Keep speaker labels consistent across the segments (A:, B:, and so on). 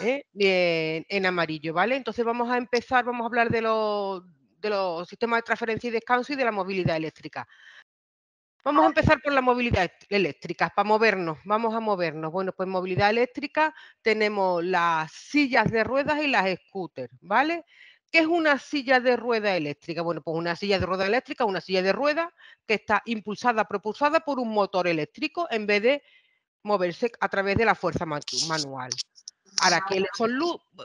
A: ¿eh? Bien, en, amarillo, ¿vale? Entonces vamos a empezar, vamos a hablar de los, sistemas de transferencia y descanso y de la movilidad eléctrica. Vamos a empezar por la movilidad eléctrica, para movernos, vamos a movernos. Bueno, pues movilidad eléctrica tenemos las sillas de ruedas y las scooters, ¿vale? ¿Qué es una silla de rueda eléctrica? Bueno, pues una silla de rueda eléctrica, una silla de rueda que está impulsada, propulsada por un motor eléctrico en vez de moverse a través de la fuerza manual, para ah, qué son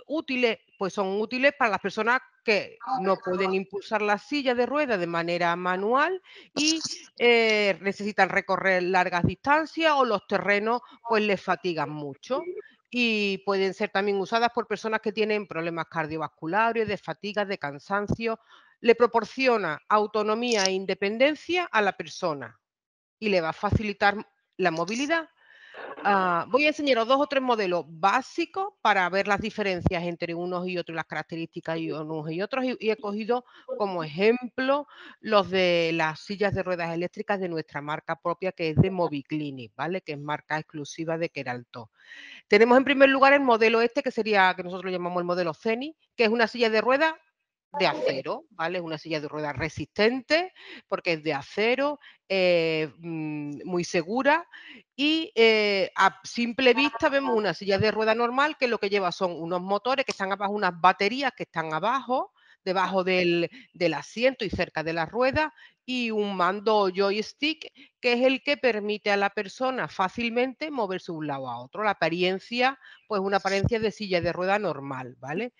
A: útiles, pues son útiles para las personas que ah, no pueden impulsar la silla de ruedas de manera manual y eh, necesitan recorrer largas distancias o los terrenos pues les fatigan mucho y pueden ser también usadas por personas que tienen problemas cardiovasculares, de fatiga, de cansancio. Le proporciona autonomía e independencia a la persona y le va a facilitar la movilidad Ah, voy a enseñaros dos o tres modelos básicos para ver las diferencias entre unos y otros, las características y unos y otros, y, he cogido como ejemplo los de las sillas de ruedas eléctricas de nuestra marca propia, que es de Moviclinic, ¿vale? Que es marca exclusiva de Keralto. Tenemos en primer lugar el modelo este, que sería, que nosotros llamamos el modelo CENI, que es una silla de ruedas de acero, ¿vale? Es una silla de ruedas resistente porque es de acero, eh, mm, muy segura y eh, a simple vista vemos una silla de rueda normal que lo que lleva son unos motores que están abajo, unas baterías que están abajo, debajo del, asiento y cerca de la rueda y un mando joystick que es el que permite a la persona fácilmente moverse de un lado a otro. La apariencia, pues una apariencia de silla de rueda normal, ¿vale?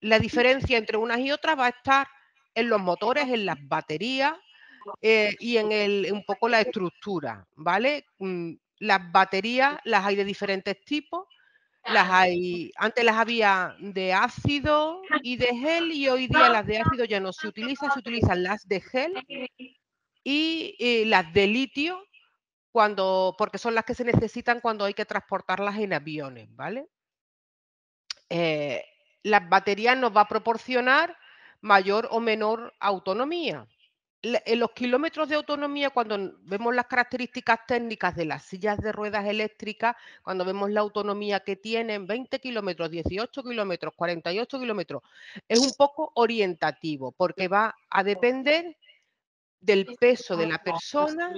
A: la diferencia entre unas y otras va a estar en los motores, en las baterías eh, y en el, un poco la estructura, ¿vale? Mm, las baterías las hay de diferentes tipos. Las hay, antes las había de ácido y de gel y hoy día las de ácido ya no se utilizan, se utilizan las de gel y eh, las de litio cuando, porque son las que se necesitan cuando hay que transportarlas en aviones, ¿vale? Eh, la batería nos va a proporcionar mayor o menor autonomía. En los kilómetros de autonomía, cuando vemos las características técnicas de las sillas de ruedas eléctricas, cuando vemos la autonomía que tienen, 20 kilómetros, 18 kilómetros, 48 kilómetros, es un poco orientativo porque va a depender del peso de la persona,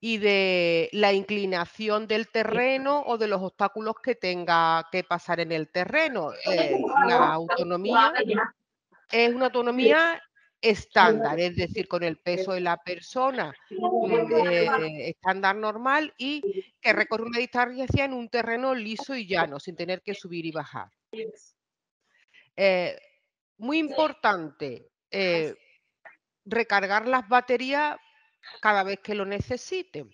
A: y de la inclinación del terreno o de los obstáculos que tenga que pasar en el terreno. Eh, la autonomía es una autonomía estándar, es decir, con el peso de la persona mm, eh, estándar normal y que recorre una distancia en un terreno liso y llano, sin tener que subir y bajar. Eh, muy importante recargar las baterías cada vez que lo necesiten.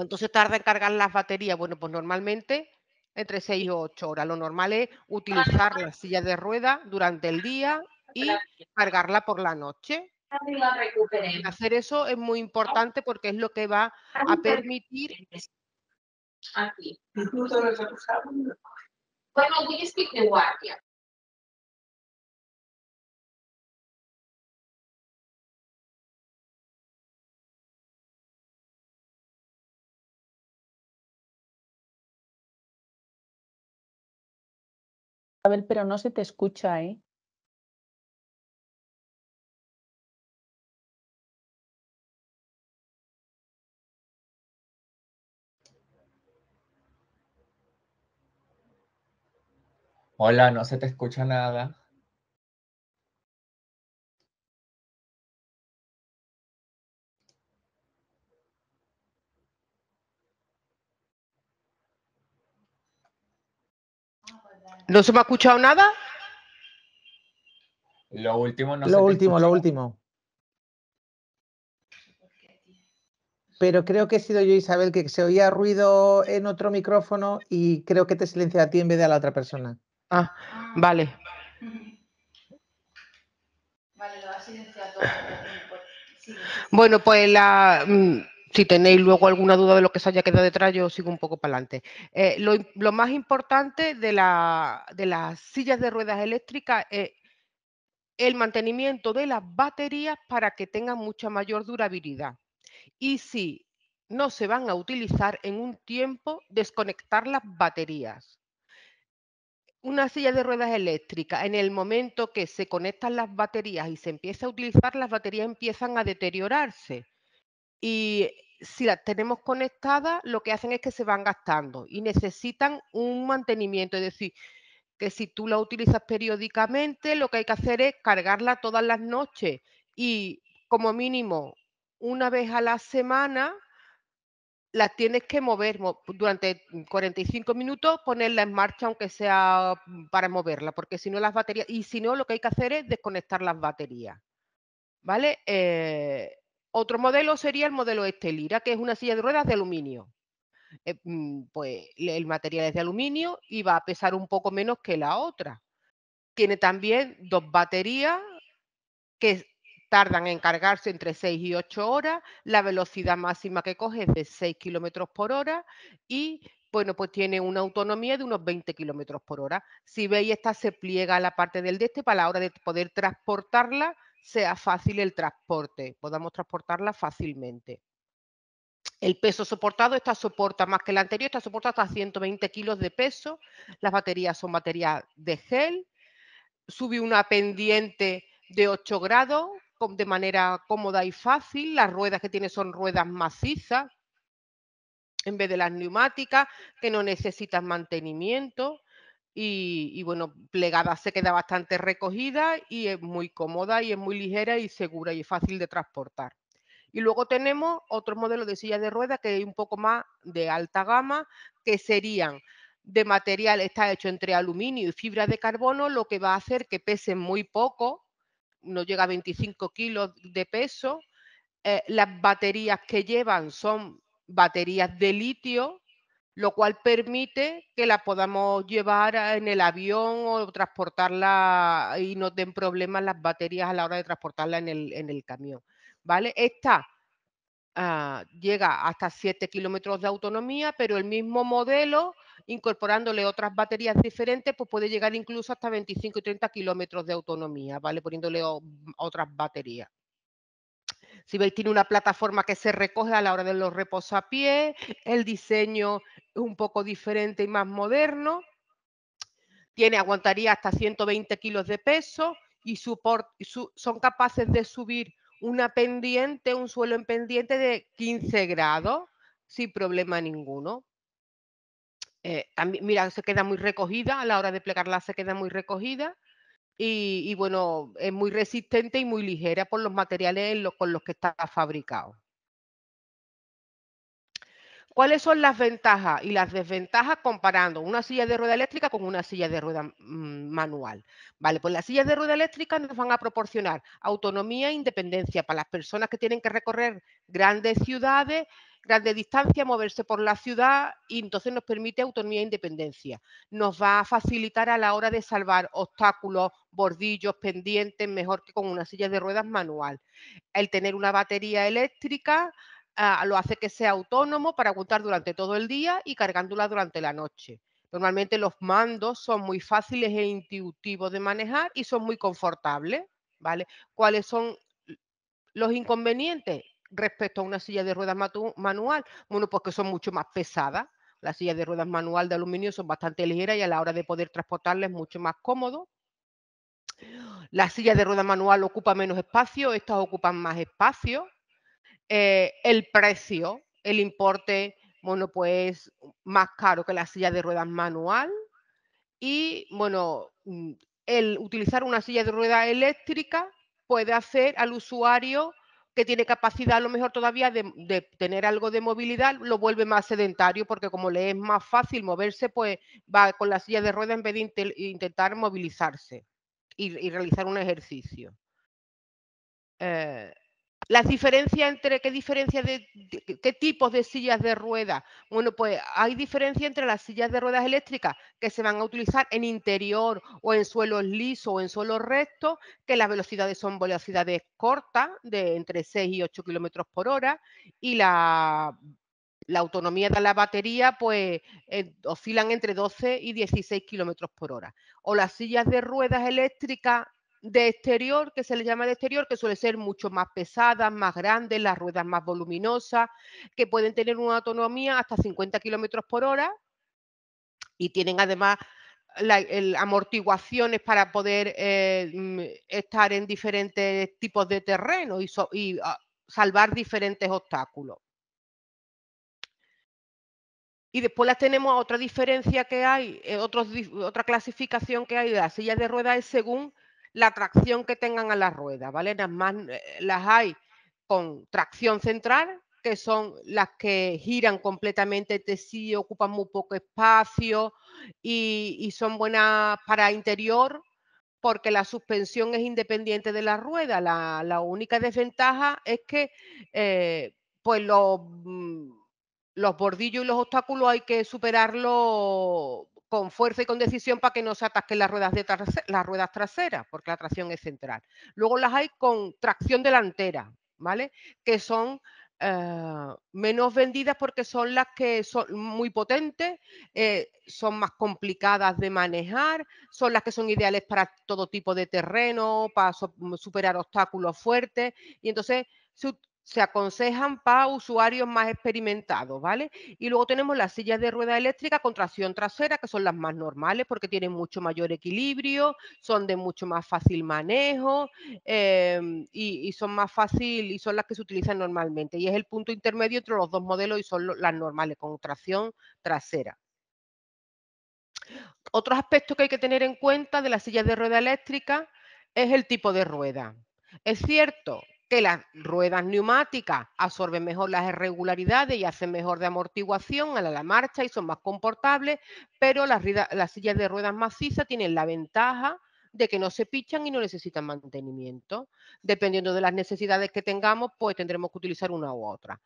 A: Pues, se tarda en cargar las baterías? Bueno, pues normalmente entre 6 o 8 horas. Lo normal es utilizar la silla de rueda durante el día y cargarla por la noche. Hacer eso es muy importante porque es lo que va a permitir. Aquí. Bueno, voy a guardia.
B: pero no se te escucha, ¿eh? Hola, no se te escucha nada.
A: ¿No se me ha escuchado nada?
B: Lo último no Lo último, lo último.
A: Pero creo que he sido yo, Isabel, que se oía ruido en otro micrófono y creo que te silencia a ti en vez de a la otra persona. Ah, vale. Vale, lo has silenciado Bueno, pues la mm, si tenéis luego alguna duda de lo que se haya quedado detrás, yo sigo un poco para adelante. Eh, lo, más importante de, de, las sillas de ruedas eléctricas es el mantenimiento de las baterías para que tengan mucha mayor durabilidad. Y si no se van a utilizar en un tiempo, desconectar las baterías. Una silla de ruedas eléctrica, en el momento que se conectan las baterías y se empieza a utilizar, las baterías empiezan a deteriorarse y si las tenemos conectadas, lo que hacen es que se van gastando y necesitan un mantenimiento, es decir, que si tú la utilizas periódicamente, lo que hay que hacer es cargarla todas las noches y como mínimo una vez a la semana las tienes que mover durante 45 minutos, ponerla en marcha, aunque sea mm, para moverla, porque si no las baterías, y si no, lo que hay que hacer es desconectar las baterías. ¿Vale? Eh, otro modelo sería el modelo Estelira, que es una silla de ruedas de aluminio. Eh, mm, pues el material es de aluminio y va a pesar un poco menos que la otra. Tiene también dos baterías que tardan en cargarse entre 6 y 8 horas, la velocidad máxima que coge es de 6 kilómetros por hora y bueno, pues tiene una autonomía de unos 20 kilómetros por hora. Si veis, esta se pliega a la parte del de este para la hora de poder transportarla sea fácil el transporte, podamos transportarla fácilmente. El peso soportado, esta soporta más que la anterior, esta soporta hasta 120 kilos de peso. Las baterías son baterías de gel. Sube una pendiente de 8 grados de manera cómoda y fácil. Las ruedas que tiene son ruedas macizas en vez de las neumáticas, que no necesitan mantenimiento. Y, bueno, plegada se queda bastante recogida y es muy cómoda y es muy ligera y segura y es fácil de transportar. Y luego tenemos otro modelo de silla de ruedas que es un poco más de alta gama, que serían de material, está hecho entre aluminio y fibra de carbono, lo que va a hacer que pesen muy poco, no llega a 25 kilos de peso. Eh, las baterías que llevan son baterías de litio, lo cual permite que la podamos llevar en el avión o transportarla y no den problemas las baterías a la hora de transportarla en el, camión. ¿Vale? Esta ah, llega hasta 7 kilómetros de autonomía, pero el mismo modelo, incorporándole otras baterías diferentes, pues puede llegar incluso hasta 25 y 30 kilómetros de autonomía, ¿vale? Poniéndole otras baterías. Si veis tiene una plataforma que se recoge a la hora de los a pie, el diseño es un poco diferente y más moderno, tiene, aguantaría hasta 120 kilos de peso y, son capaces de subir una pendiente, un suelo en pendiente de 15 grados sin problema ninguno. Eh, mira, se queda muy recogida, a la hora de plegarla se queda muy recogida y, bueno, es muy resistente y muy ligera por los materiales con los que está fabricado. ¿Cuáles son las ventajas y las desventajas comparando una silla de rueda eléctrica con una silla de rueda mm, manual? Vale, pues las sillas de rueda eléctrica nos van a proporcionar autonomía e independencia para las personas que tienen que recorrer grandes ciudades grande distancia, moverse por la ciudad y entonces nos permite autonomía e independencia. Nos va a facilitar a la hora de salvar obstáculos, bordillos, pendientes, mejor que con una silla de ruedas manual. El tener una batería eléctrica ah, lo hace que sea autónomo para aguantar durante todo el día y cargándola durante la noche. Normalmente los mandos son muy fáciles e intuitivos de manejar y son muy confortables. ¿Vale? ¿Cuáles son los inconvenientes? respecto a una silla de ruedas manual? Bueno, pues que son mucho más pesadas. Las sillas de ruedas manual de aluminio son bastante ligeras y a la hora de poder transportarlas es mucho más cómodo. ...la silla de ruedas manual ocupa menos espacio, estas ocupan más espacio. Eh, el precio, el importe, bueno, pues más caro que la silla de ruedas manual. Y bueno, mm, el utilizar una silla de ruedas eléctrica puede hacer al usuario que tiene capacidad a lo mejor todavía de, tener algo de movilidad, lo vuelve más sedentario porque como le es más fácil moverse, pues va con la silla de ruedas en vez de intentar movilizarse y, realizar un ejercicio. Eh, entre qué diferencia de, qué tipos de sillas de ruedas. Bueno, pues hay diferencia entre las sillas de ruedas eléctricas que se van a utilizar en interior o en suelos lisos o en suelos rectos, que las velocidades son velocidades cortas, de entre 6 y 8 kilómetros por hora, y la, la, autonomía de la batería, pues eh, oscilan entre 12 y 16 kilómetros por hora. O las sillas de ruedas eléctricas de exterior, que se le llama de exterior, que suele ser mucho más pesadas, más grandes, las ruedas más voluminosas, que pueden tener una autonomía hasta 50 kilómetros por hora y tienen además amortiguaciones para poder eh, mm, estar en diferentes tipos de terreno y, ah, salvar diferentes obstáculos. Y después las tenemos otra diferencia que hay, eh, otra clasificación que hay de las sillas de ruedas es según la tracción que tengan a la rueda, ¿vale? Las, más, eh, las hay con tracción central, que son las que giran completamente de sí, ocupan muy poco espacio y, son buenas para interior, porque la suspensión es independiente de la rueda. La, única desventaja es que eh, pues los, mm, los, bordillos y los obstáculos hay que superarlo con fuerza y con decisión para que no se atasquen las ruedas, de las ruedas traseras, porque la tracción es central. Luego las hay con tracción delantera, ¿vale? Que son eh, menos vendidas porque son las que son muy potentes, eh, son más complicadas de manejar, son las que son ideales para todo tipo de terreno, para superar obstáculos fuertes, y entonces se aconsejan para usuarios más experimentados, ¿vale? Y luego tenemos las sillas de rueda eléctrica con tracción trasera, que son las más normales porque tienen mucho mayor equilibrio, son de mucho más fácil manejo em, y, y, son más fácil y son las que se utilizan normalmente. Y es el punto intermedio entre los dos modelos y son las normales con tracción trasera. Otro aspecto que hay que tener en cuenta de las sillas de rueda eléctrica es el tipo de rueda. Es cierto que las ruedas neumáticas absorben mejor las irregularidades y hacen mejor de amortiguación a la marcha y son más confortables, pero las, las sillas de ruedas macizas tienen la ventaja de que no se pichan y no necesitan mantenimiento. Dependiendo de las necesidades que tengamos, pues tendremos que utilizar una u otra.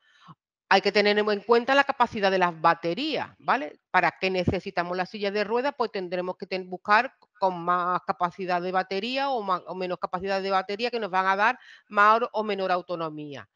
A: Hay que tener en cuenta la capacidad de las baterías, ¿vale? ¿Para qué necesitamos la silla de ruedas? Pues tendremos que buscar con más capacidad de batería o, menos capacidad de batería que nos van a dar mayor o menor autonomía.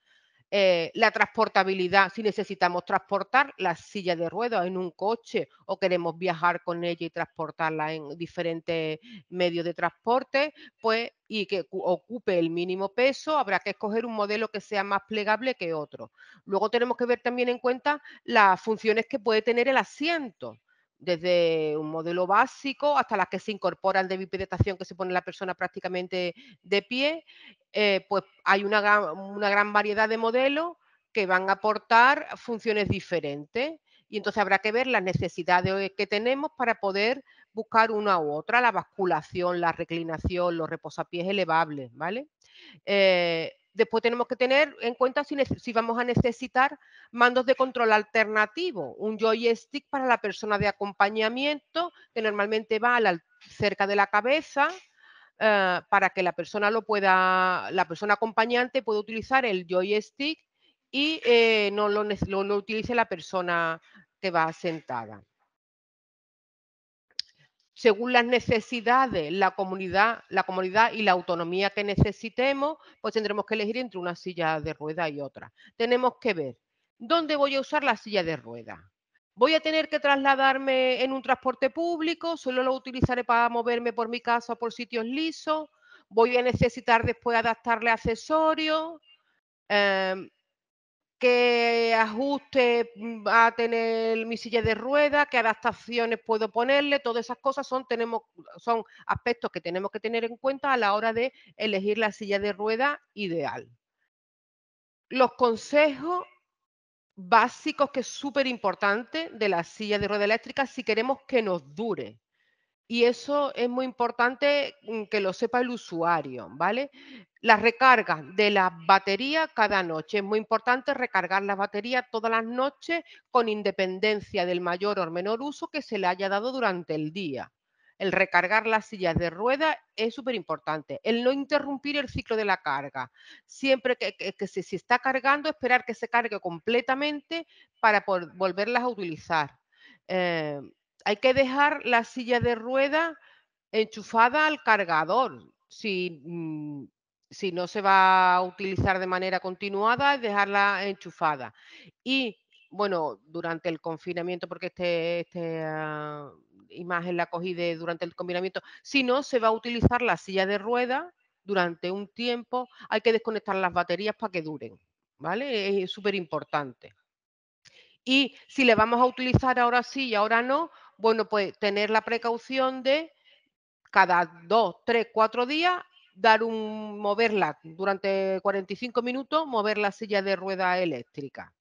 A: Eh, la transportabilidad, si necesitamos transportar la silla de ruedas en un coche o queremos viajar con ella y transportarla en diferentes medios de transporte, pues y que ocupe el mínimo peso, habrá que escoger un modelo que sea más plegable que otro. Luego tenemos que ver también en cuenta las funciones que puede tener el asiento desde un modelo básico hasta las que se incorporan de bipedestación que se pone la persona prácticamente de pie, eh, pues hay una gran, variedad de modelos que van a aportar funciones diferentes y entonces habrá que ver las necesidades que tenemos para poder buscar una u otra, la basculación, la reclinación, los reposapiés elevables, ¿vale? Eh, Después tenemos que tener en cuenta si, vamos a necesitar mandos de control alternativo, un joystick para la persona de acompañamiento, que normalmente va cerca de la cabeza, eh, para que la persona acompañante pueda utilizar el joystick y eh, no lo utilice la persona que va sentada según las necesidades, la comunidad, la comunidad y la autonomía que necesitemos, pues tendremos que elegir entre una silla de rueda y otra. Tenemos que ver dónde voy a usar la silla de ruedas. Voy a tener que trasladarme en un transporte público, solo lo utilizaré para moverme por mi casa o por sitios lisos. Voy a necesitar después adaptarle accesorios. Em, qué ajuste mm, va a tener mi silla de rueda, qué adaptaciones puedo ponerle, todas esas cosas son, son aspectos que tenemos que tener en cuenta a la hora de elegir la silla de rueda ideal. Los consejos básicos que es súper importante de la silla de rueda eléctrica si queremos que nos dure. Y eso es muy importante mm, que lo sepa el usuario, ¿vale? La recarga de la batería cada noche. Es muy importante recargar la batería todas las noches con independencia del mayor o menor uso que se le haya dado durante el día. El recargar las sillas de ruedas es súper importante. El no interrumpir el ciclo de la carga. Siempre que, se, está cargando, esperar que se cargue completamente para volverlas a utilizar. Eh, hay que dejar la silla de rueda enchufada al cargador. Mm, si, no se va a utilizar de manera continuada, dejarla enchufada. Y bueno, durante el confinamiento, porque este, este ah, imagen la cogí de durante el confinamiento, si no se va a utilizar la silla de rueda durante un tiempo, hay que desconectar las baterías para que duren, ¿vale? Es súper importante. Y si le vamos a utilizar ahora sí y ahora no, bueno, pues tener la precaución de cada dos, tres, cuatro días dar un moverla durante 45 minutos, mover la silla de rueda eléctrica.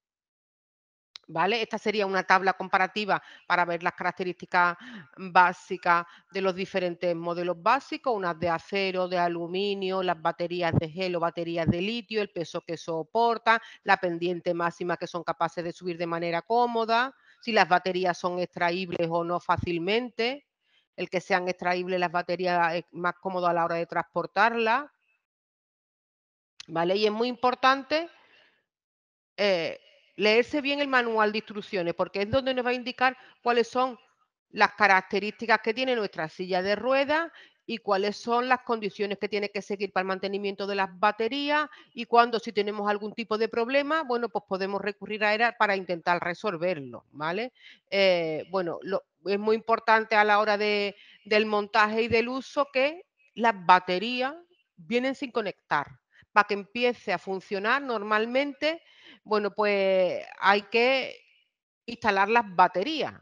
A: ¿Vale? Esta sería una tabla comparativa para ver las características básicas de los diferentes modelos básicos, unas de acero, de aluminio, las baterías de gel o baterías de litio, el peso que soporta, la pendiente máxima que son capaces de subir de manera cómoda, si las baterías son extraíbles o no fácilmente, el que sean extraíbles las baterías es más cómodo a la hora de transportarlas. ¿Vale? Y es muy importante eh, leerse bien el manual de instrucciones, porque es donde nos va a indicar cuáles son las características que tiene nuestra silla de ruedas y cuáles son las condiciones que tiene que seguir para el mantenimiento de las baterías y cuando si tenemos algún tipo de problema, bueno, pues podemos recurrir a ERA para intentar resolverlo, ¿vale? Eh, bueno, es muy importante a la hora del montaje y del uso que las baterías vienen sin conectar. Para que empiece a funcionar normalmente, bueno, pues hay que instalar las baterías,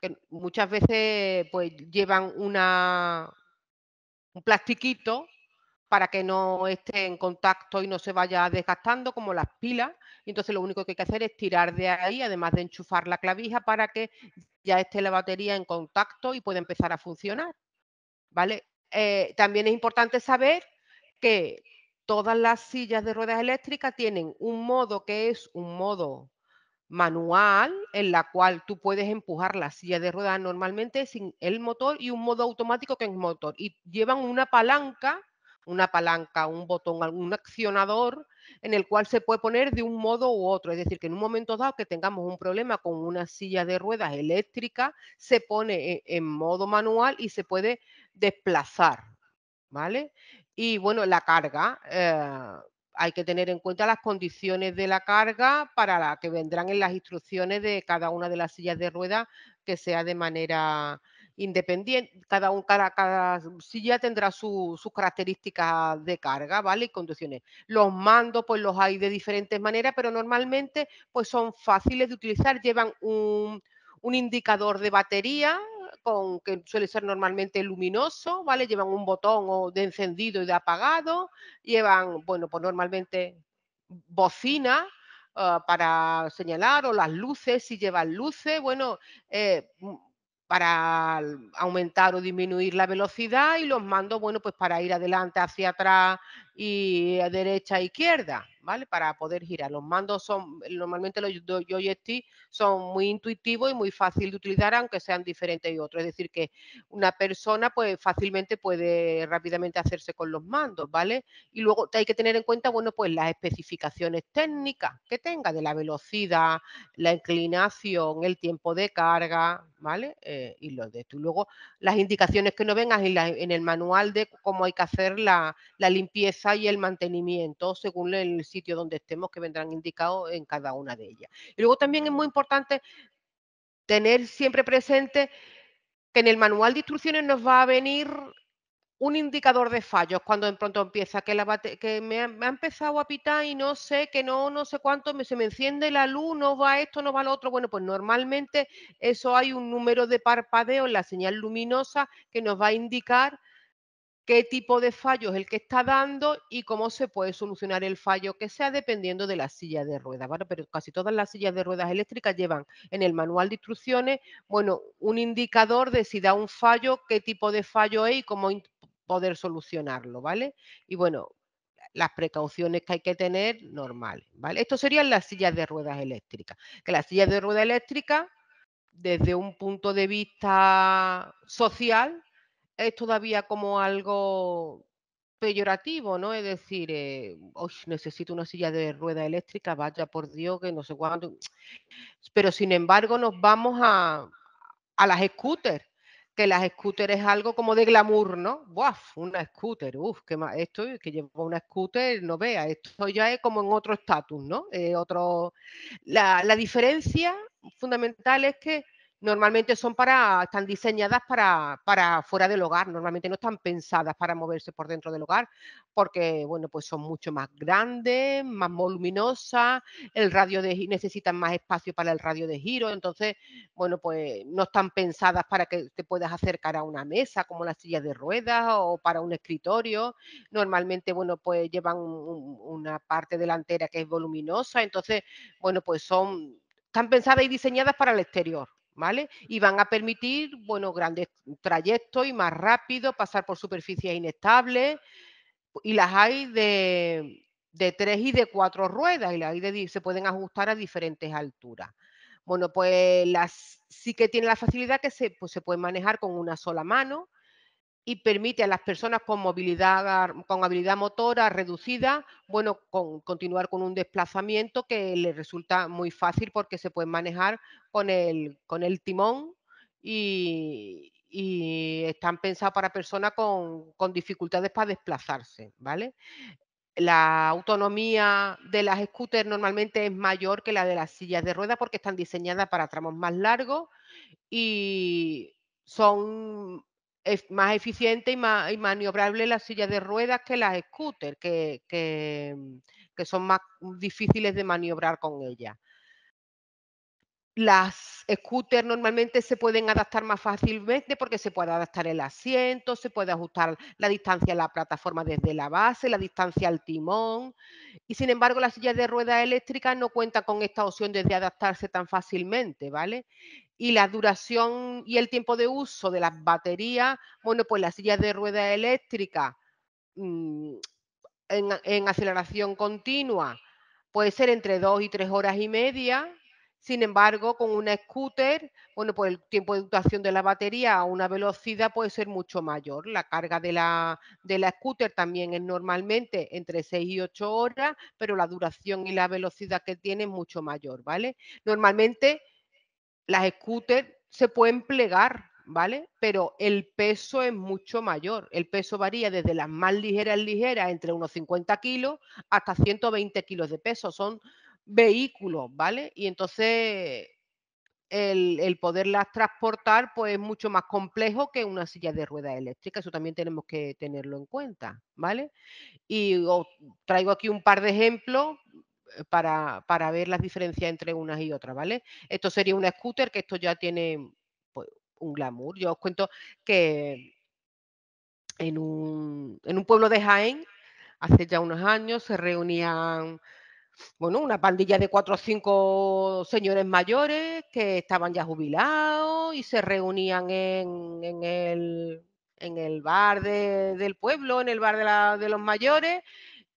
A: que muchas veces pues llevan una, un plastiquito para que no esté en contacto y no se vaya desgastando como las pilas. entonces lo único que hay que hacer es tirar de ahí, además de enchufar la clavija para que ya esté la batería en contacto y pueda empezar a funcionar. ¿Vale? Eh, también es importante saber que todas las sillas de ruedas eléctricas tienen un modo que es un modo manual en la cual tú puedes empujar la silla de ruedas normalmente sin el motor y un modo automático que es motor. Y llevan una palanca, una palanca, un botón, algún accionador en el cual se puede poner de un modo u otro. Es decir, que en un momento dado que tengamos un problema con una silla de ruedas eléctrica, se pone e-, en modo manual y se puede desplazar. ¿Vale? Y bueno, la carga. Eh, hay que tener en cuenta las condiciones de la carga para la que vendrán en las instrucciones de cada una de las sillas de rueda que sea de manera independiente. Cada, cada, silla tendrá sus características de carga, ¿vale? Y condiciones. Los mandos, pues los hay de diferentes maneras, pero normalmente pues son fáciles de utilizar. Llevan un indicador de batería con, que suele ser normalmente luminoso, ¿vale? Llevan un botón o de encendido y de apagado, llevan, bueno, pues normalmente bocina ah, para señalar o las luces, si llevan luces, bueno, eh, mm, para aumentar o disminuir la velocidad y los mando, bueno, pues para ir adelante, hacia atrás y a derecha, e izquierda. ¿vale? Para poder girar. Los mandos son, normalmente los joystick son muy intuitivos y muy fácil de utilizar, aunque sean diferentes y otros. Es decir, que una persona pues fácilmente puede rápidamente hacerse con los mandos, ¿vale? Y luego hay que tener en cuenta, bueno, pues las especificaciones técnicas que tenga de la velocidad, la inclinación, el tiempo de carga, ¿vale? Eh, y lo de esto. Y luego las indicaciones que no vengas en, el manual de cómo hay que hacer la, la limpieza y el mantenimiento según el sitio donde estemos que vendrán indicados en cada una de ellas. Y luego también es muy importante tener siempre presente que en el manual de instrucciones nos va a venir un indicador de fallos cuando de pronto empieza, que, que me, ha, empezado a pitar y no sé, que no, no sé cuánto, se me enciende la luz, no va esto, no va lo otro. Bueno, pues normalmente eso hay un número de parpadeo en la señal luminosa que nos va a indicar qué tipo de fallo es el que está dando y cómo se puede solucionar el fallo que sea dependiendo de la silla de ruedas. Pero casi todas las sillas de ruedas eléctricas llevan en el manual de instrucciones, bueno, un indicador de si da un fallo, qué tipo de fallo es y cómo poder solucionarlo, ¿vale? Y bueno, las precauciones que hay que tener normales, ¿vale? Esto serían las sillas de ruedas eléctricas. Que las sillas de ruedas eléctricas, desde un punto de vista social, es todavía como algo peyorativo, ¿no? Es decir, eh, necesito una silla de rueda eléctrica, vaya por Dios, que no sé cuándo. Pero sin embargo nos vamos a, las scooters, que las scooters es algo como de glamour, ¿no? ¡Buaf! Una scooter, uff, que más, esto que llevo una scooter, no vea, esto ya es como en otro estatus, ¿no? Eh, otro... la diferencia fundamental es que normalmente son para, están diseñadas para, para fuera del hogar, normalmente no están pensadas para moverse por dentro del hogar, porque bueno, pues son mucho más grandes, más voluminosas, el radio de necesitan más espacio para el radio de giro, entonces, bueno, pues no están pensadas para que te puedas acercar a una mesa como las sillas de ruedas o para un escritorio. Normalmente, bueno, pues llevan una parte delantera que es voluminosa, entonces, bueno, pues son están pensadas y diseñadas para el exterior. ¿vale? Y van a permitir, grandes trayectos y más rápido, pasar por superficies inestables. Y las hay de, tres y de cuatro ruedas y las hay de, se pueden ajustar a diferentes alturas. Bueno, pues las, sí que tiene la facilidad que se, puede se manejar con una sola mano, y permite a las personas con movilidad, mm, con habilidad motora reducida, bueno, con, continuar con un desplazamiento que le resulta muy fácil porque se pueden manejar con el, con el timón y, están pensados para personas con, dificultades para desplazarse, ¿vale? la autonomía de las scooters normalmente es mayor que la de las sillas de ruedas porque están diseñadas para tramos más largos y son es más eficiente y, maniobrable la silla de ruedas que las scooters, que, que, mm, que son más difíciles de maniobrar con ellas. Las scooters normalmente se pueden adaptar más fácilmente porque se puede adaptar el asiento, se puede ajustar la distancia a la plataforma desde la base, la distancia al timón. Y sin embargo, las sillas de ruedas eléctricas no cuentan con esta opción de adaptarse tan fácilmente, ¿vale? y la duración y el tiempo de uso de las baterías, bueno, pues las sillas de ruedas eléctrica mm, en, aceleración continua puede ser entre dos y tres horas y media, sin embargo, con una scooter, bueno, pues el tiempo de duración de la batería a una velocidad puede ser mucho mayor. La carga de la, de la scooter también es normalmente entre seis y ocho horas, pero la duración y la velocidad que tiene es mucho mayor, ¿vale? Normalmente las scooters se pueden plegar, ¿vale? Pero el peso es mucho mayor. El peso varía desde las más ligeras, ligeras, entre unos 50 kilos hasta 120 kilos de peso. Son vehículos, ¿vale? Y entonces el, poderlas transportar pues es mucho más complejo que una silla de ruedas eléctrica, eso también tenemos que tenerlo en cuenta, ¿vale? Y os traigo aquí un par de ejemplos eh, para, para ver las diferencias entre unas y otras, ¿vale? Esto sería una scooter, que esto ya tiene pues, un glamour. Yo os cuento que en un, en un pueblo de Jaén, hace ya unos años, se reunían bueno, una pandilla de cuatro o cinco señores mayores que estaban ya jubilados y se reunían en, en, el, en el, bar del pueblo, en el bar de, la, de los mayores,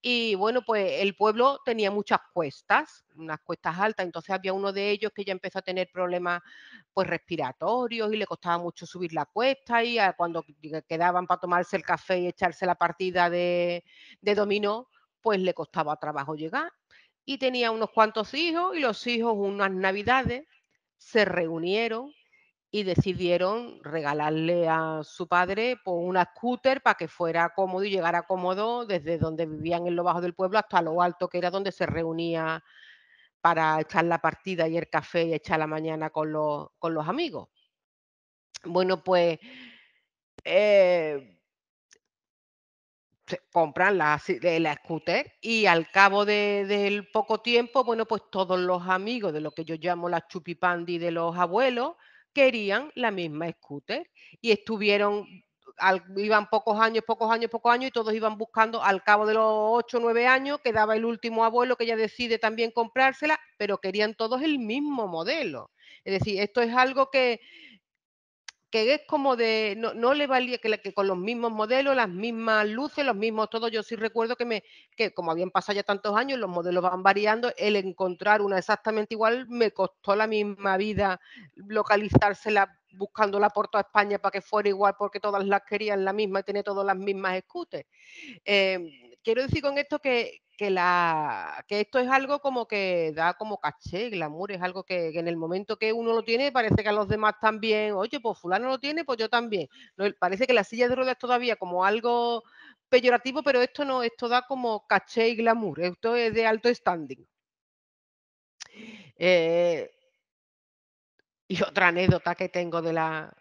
A: y bueno, pues el pueblo tenía muchas cuestas, unas cuestas altas, entonces había uno de ellos que ya empezó a tener problemas pues respiratorios y le costaba mucho subir la cuesta y cuando quedaban para tomarse el café y echarse la partida de, de dominó, pues le costaba trabajo llegar. Y tenía unos cuantos hijos y los hijos unas navidades se reunieron y decidieron regalarle a su padre pues, una scooter para que fuera cómodo y llegara cómodo desde donde vivían en lo bajo del pueblo hasta lo alto, que era donde se reunía para echar la partida y el café y echar la mañana con los, con los amigos. Bueno, pues eh, compran la, scooter y al cabo de, del poco tiempo, bueno, pues todos los amigos de lo que yo llamo la chupipandi de los abuelos, querían la misma scooter y estuvieron, iban pocos años, pocos años, pocos años y todos iban buscando, al cabo de los 8 o 9 años quedaba el último abuelo que ya decide también comprársela, pero querían todos el mismo modelo. Es decir, esto es algo que, que es como de, no, no le valía que, con los mismos modelos, las mismas luces, los mismos, todo, yo sí recuerdo que, me, que como habían pasado ya tantos años, los modelos van variando, el encontrar una exactamente igual me costó la misma vida localizársela buscándola por toda España para que fuera igual porque todas las querían la misma y tenía todas las mismas scooters. Em, quiero decir con esto que, la, que esto es algo como que da como caché, glamour, es algo que, en el momento que uno lo tiene parece que a los demás también, oye, pues fulano lo tiene, pues yo también. parece que la silla de ruedas todavía como algo peyorativo, pero esto no, esto da como caché y glamour, esto es de alto standing. Eh, y otra anécdota que tengo de, la,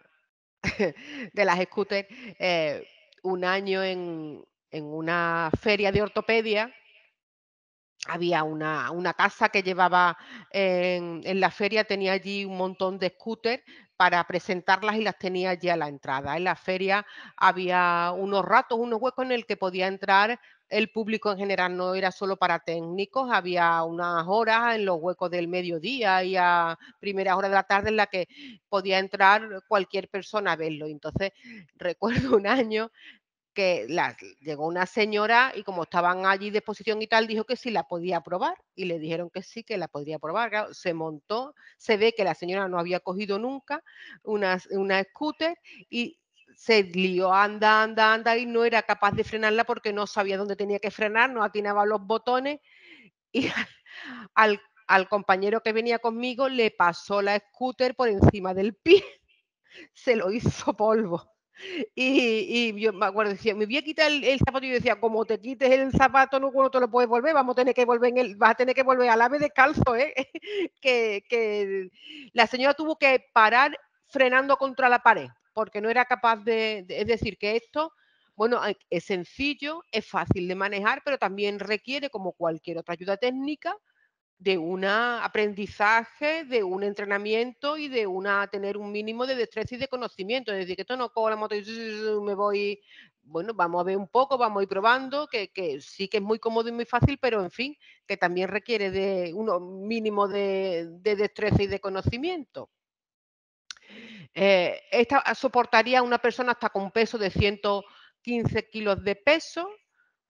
A: de las scooters, eh, un año en, en una feria de ortopedia, había una, una casa que llevaba en, la feria, tenía allí un montón de scooters para presentarlas y las tenía allí a la entrada. En la feria había unos ratos, unos huecos en el que podía entrar el público en general, no era solo para técnicos, había unas horas en los huecos del mediodía y a primeras horas de la tarde en la que podía entrar cualquier persona a verlo. Entonces recuerdo un año que la, llegó una señora y como estaban allí de exposición y tal, dijo que sí la podía probar y le dijeron que sí, que la podía probar. se montó, se ve que la señora no había cogido nunca una, una scooter y se lió, anda, anda, anda y no era capaz de frenarla porque no sabía dónde tenía que frenar, no atinaba los botones y al, al compañero que venía conmigo le pasó la scooter por encima del pie, se lo hizo polvo y, yo me acuerdo, decía, me voy a quitar el, zapato. Y yo decía, como te quites el zapato, no, te lo puedes volver, vamos a tener que volver en vas a tener que volver al ave descalzo. ¿eh? la señora tuvo que parar frenando contra la pared, porque no era capaz de, de, es decir, que esto, bueno, es sencillo, es fácil de manejar, pero también requiere, como cualquier otra ayuda técnica, de un aprendizaje, de un entrenamiento y de una tener un mínimo de destreza y de conocimiento. Es decir, que esto no cojo la moto y me voy, bueno, vamos a ver un poco, vamos a ir probando, que, sí que es muy cómodo y muy fácil, pero en fin, que también requiere de un mínimo de, destreza y de conocimiento. Eh, esta soportaría una persona hasta con un peso de 115 kilos de peso,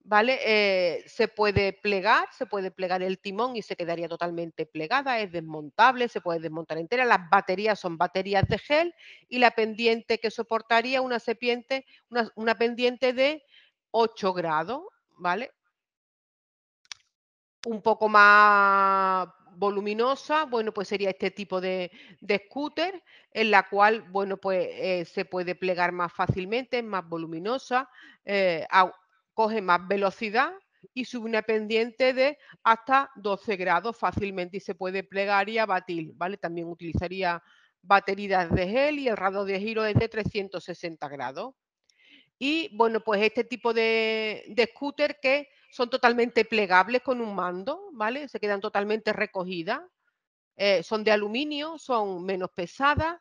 A: ¿vale? Eh, se puede plegar, se puede plegar el timón y se quedaría totalmente plegada, es desmontable, se puede desmontar entera, las baterías son baterías de gel y la pendiente que soportaría una serpiente, una, pendiente de 8 grados, ¿vale? Un poco más voluminosa, bueno, pues sería este tipo de, scooter, en la cual, bueno, pues eh, se puede plegar más fácilmente, es más voluminosa, eh, coge más velocidad y sube una pendiente de hasta 12 grados fácilmente y se puede plegar y abatir, ¿vale? También utilizaría baterías de gel y el radio de giro es de 360 grados. Y bueno, pues este tipo de, de scooter que son totalmente plegables con un mando, ¿vale? Se quedan totalmente recogidas. Eh, son de aluminio, son menos pesadas,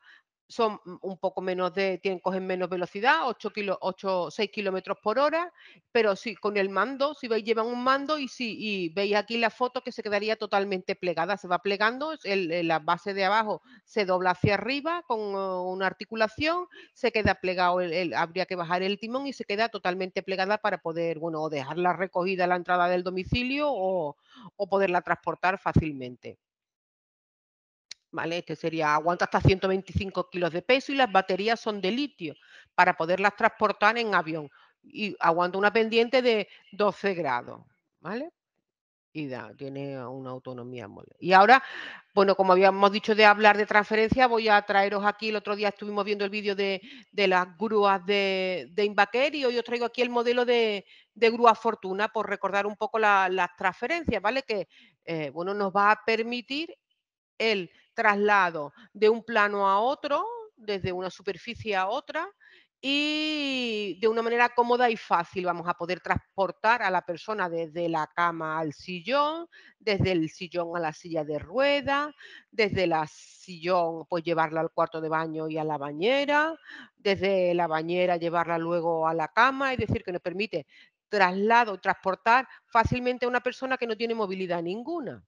A: son un poco menos de, tienen, cogen menos velocidad, 8 6 kilómetros por hora, pero si con el mando, si veis, llevan un mando y si y veis aquí la foto que se quedaría totalmente plegada, se va plegando, el, la base de abajo se dobla hacia arriba con una articulación, se queda plegado, el, habría que bajar el timón y se queda totalmente plegada para poder, bueno, o dejarla recogida a la entrada del domicilio o, o poderla transportar fácilmente. Este sería, aguanta hasta 125 kilos de peso y las baterías son de litio para poderlas transportar en avión y aguanta una pendiente de 12 grados, ¿vale? Y da, tiene una autonomía mole. Y ahora, bueno, como habíamos dicho de hablar de transferencia, voy a traeros aquí, el otro día estuvimos viendo el vídeo de, las grúas de, de y hoy os traigo aquí el modelo de, grúa Fortuna por recordar un poco las transferencias, ¿vale? Que, eh, bueno, nos va a permitir el traslado de un plano a otro, desde una superficie a otra, y de una manera cómoda y fácil vamos a poder transportar a la persona desde la cama al sillón, desde el sillón a la silla de rueda, desde la sillón pues llevarla al cuarto de baño y a la bañera, desde la bañera llevarla luego a la cama, es decir, que nos permite traslado, transportar fácilmente a una persona que no tiene movilidad ninguna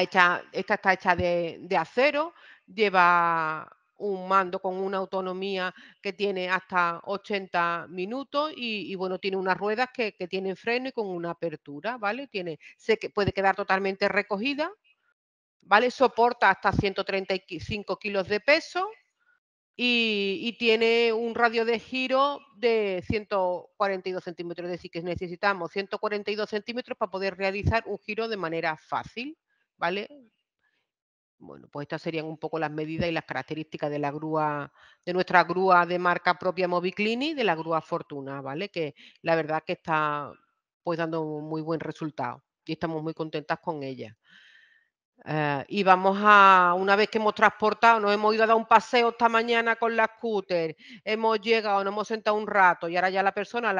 A: hecha, esta está hecha de, acero, lleva un mando con una autonomía que tiene hasta 80 minutos y, bueno, tiene unas ruedas que, tienen freno y con una apertura, ¿vale? Tiene, se puede quedar totalmente recogida, ¿vale? Soporta hasta 135 kilos de peso y, y tiene un radio de giro de 142 centímetros, es decir, que necesitamos 142 centímetros para poder realizar un giro de manera fácil. ¿vale? Bueno, pues estas serían un poco las medidas y las características de la grúa, de nuestra grúa de marca propia Moviclini, de la grúa Fortuna, ¿vale? Que la verdad que está pues dando muy buen resultado y estamos muy contentas con ella. Eh, y vamos a, una vez que hemos transportado, nos hemos ido a dar un paseo esta mañana con la scooter, hemos llegado, nos hemos sentado un rato y ahora ya la persona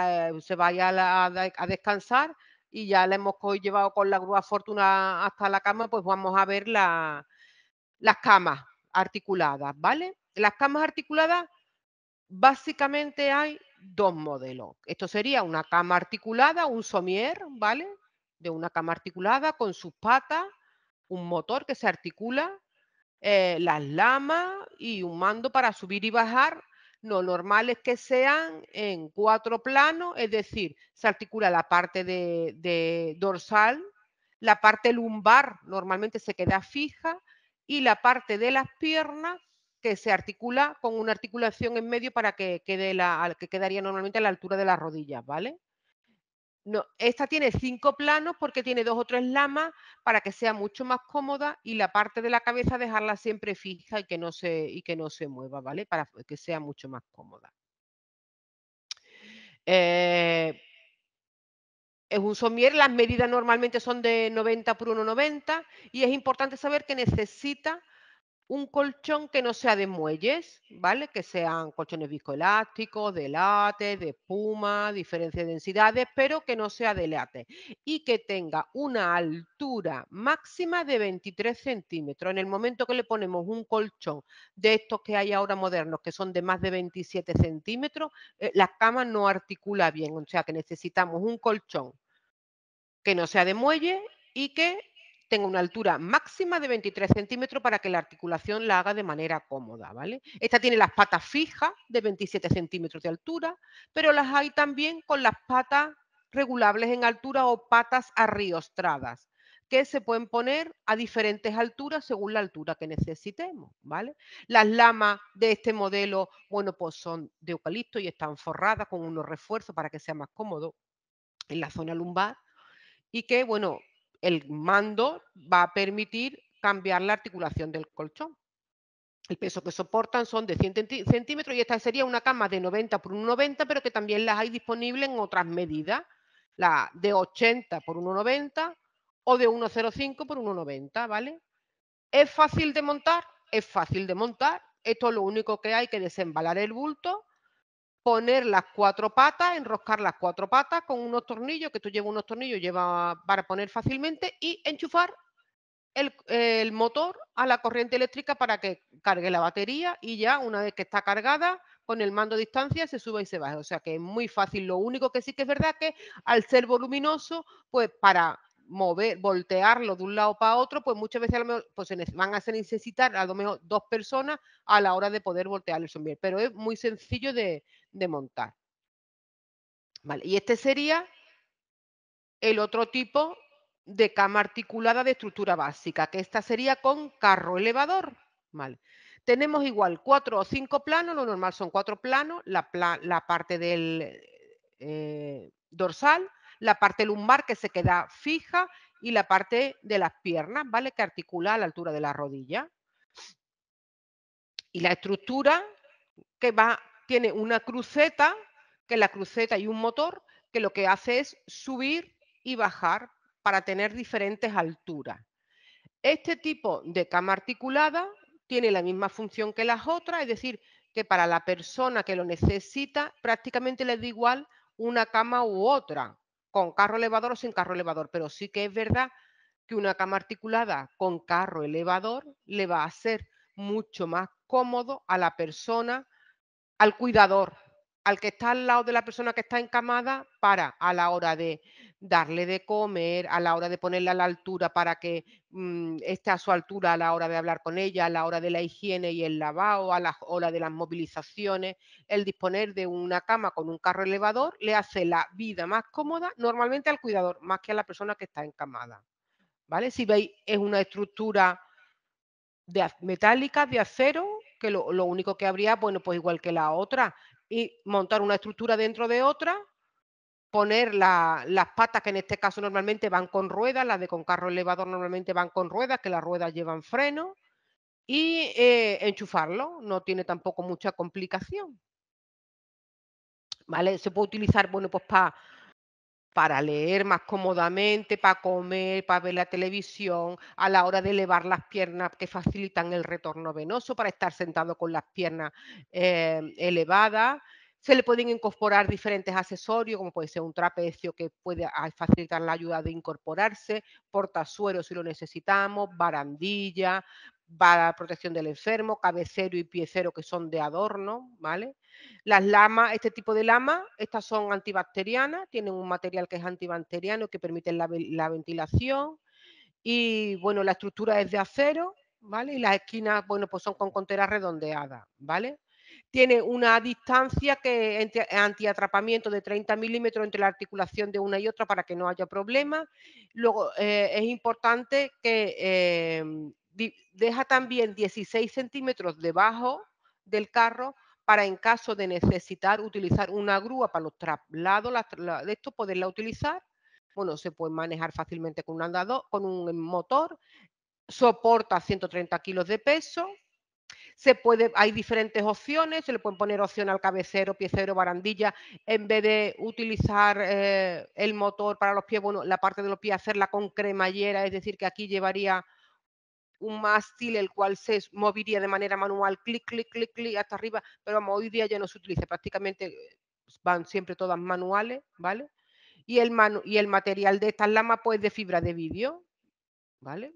A: se va a, a descansar, y ya la hemos llevado con la grúa Fortuna hasta la cama, pues vamos a ver las camas articuladas, ¿vale? Las camas articuladas básicamente hay dos modelos. Esto sería una cama articulada, un somier, ¿vale? De una cama articulada con sus patas, un motor que se articula, eh, las lamas y un mando para subir y bajar no, normal es que sean en cuatro planos, es decir, se articula la parte de, dorsal, la parte lumbar normalmente se queda fija y la parte de las piernas que se articula con una articulación en medio para que quede que quedaría normalmente a la altura de las rodillas, ¿vale? esta tiene cinco planos porque tiene dos o tres lamas para que sea mucho más cómoda y la parte de la cabeza dejarla siempre fija y que no se, que no se mueva, ¿vale? Para que sea mucho más cómoda. Eh, es un somier, las medidas normalmente son de 90 por 1,90 y es importante saber que necesita un colchón que no sea de muelles, ¿vale? Que sean colchones viscoelásticos, de late, de espuma, diferencia de densidades, pero que no sea de late y que tenga una altura máxima de 23 centímetros. En el momento que le ponemos un colchón de estos que hay ahora modernos, que son de más de 27 centímetros, eh, la cama no articula bien, o sea que necesitamos un colchón que no sea de muelle y que tenga una altura máxima de 23 centímetros para que la articulación la haga de manera cómoda, ¿vale? Esta tiene las patas fijas de 27 centímetros de altura, pero las hay también con las patas regulables en altura o patas arriostradas que se pueden poner a diferentes alturas según la altura que necesitemos, ¿vale? Las lamas de este modelo, bueno, pues son de eucalipto y están forradas con unos refuerzos para que sea más cómodo en la zona lumbar y que, bueno, el mando va a permitir cambiar la articulación del colchón. El peso que soportan son de 100 centímetros y esta sería una cama de 90 por 1,90, pero que también las hay disponibles en otras medidas, la de 80 por 1,90 o de 1,05 por 1,90, ¿vale? ¿Es fácil de montar? Es fácil de montar. Esto es lo único que hay que desembalar el bulto, poner las cuatro patas, enroscar las cuatro patas con unos tornillos, que tú lleva unos tornillos lleva para poner fácilmente, y enchufar el, motor a la corriente eléctrica para que cargue la batería y ya una vez que está cargada, con el mando a distancia se sube y se baja. O sea que es muy fácil. Lo único que sí que es verdad que al ser voluminoso, pues para mover, voltearlo de un lado para otro, pues muchas veces a lo mejor, pues, van a necesitar a lo mejor dos personas a la hora de poder voltear el sombrero pero es muy sencillo de, montar. Vale, y este sería el otro tipo de cama articulada de estructura básica, que esta sería con carro elevador. Tenemos igual cuatro o cinco planos, lo normal son cuatro planos, la, parte del eh, dorsal, la parte lumbar que se queda fija y la parte de las piernas, ¿vale? Que articula a la altura de la rodilla. Y la estructura que va, tiene una cruceta, que la cruceta y un motor, que lo que hace es subir y bajar para tener diferentes alturas. Este tipo de cama articulada tiene la misma función que las otras, es decir, que para la persona que lo necesita prácticamente le da igual una cama u otra con carro elevador o sin carro elevador, pero sí que es verdad que una cama articulada con carro elevador le va a ser mucho más cómodo a la persona, al cuidador, al que está al lado de la persona que está encamada para a la hora de darle de comer, a la hora de ponerla a la altura para que mm, esté a su altura a la hora de hablar con ella, a la hora de la higiene y el lavado, a la hora de las movilizaciones, el disponer de una cama con un carro elevador le hace la vida más cómoda normalmente al cuidador, más que a la persona que está encamada. ¿Vale? Si veis, es una estructura de, metálica de acero, que lo, lo único que habría, bueno, pues igual que la otra, y montar una estructura dentro de otra poner las patas que en este caso normalmente van con ruedas, las de con carro elevador normalmente van con ruedas, que las ruedas llevan freno, y eh, enchufarlo, no tiene tampoco mucha complicación. ¿Vale? Se puede utilizar, bueno, pues para para leer más cómodamente, para comer, para ver la televisión, a la hora de elevar las piernas que facilitan el retorno venoso, para estar sentado con las piernas eh, elevadas. Se le pueden incorporar diferentes accesorios, como puede ser un trapecio que puede ah, facilitar la ayuda de incorporarse, portasuero si lo necesitamos, barandilla, para protección del enfermo, cabecero y piecero que son de adorno, ¿vale? Las lamas, este tipo de lamas, estas son antibacterianas, tienen un material que es antibacteriano que permite la, la ventilación y bueno, la estructura es de acero, ¿vale? Y las esquinas, bueno, pues son con conteras redondeadas, ¿vale? tiene una distancia que antiatrapamiento de 30 milímetros entre la articulación de una y otra para que no haya problema Luego eh, es importante que em, deja también 16 centímetros debajo del carro para en caso de necesitar utilizar una grúa para los traslados de esto poderla utilizar. Bueno, se puede manejar fácilmente con un con un motor, soporta 130 kilos de peso, se puede, hay diferentes opciones, se le pueden poner opción al cabecero, piecero, barandilla, en vez de utilizar eh, el motor para los pies, bueno, la parte de los pies hacerla con cremallera, es decir, que aquí llevaría un mástil el cual se moviría de manera manual, clic, clic, clic, clic, hasta arriba, pero hoy día ya no se utiliza, prácticamente eh, van siempre todas manuales, ¿vale? Y el, y el material de estas lamas pues de fibra de vidrio, ¿vale?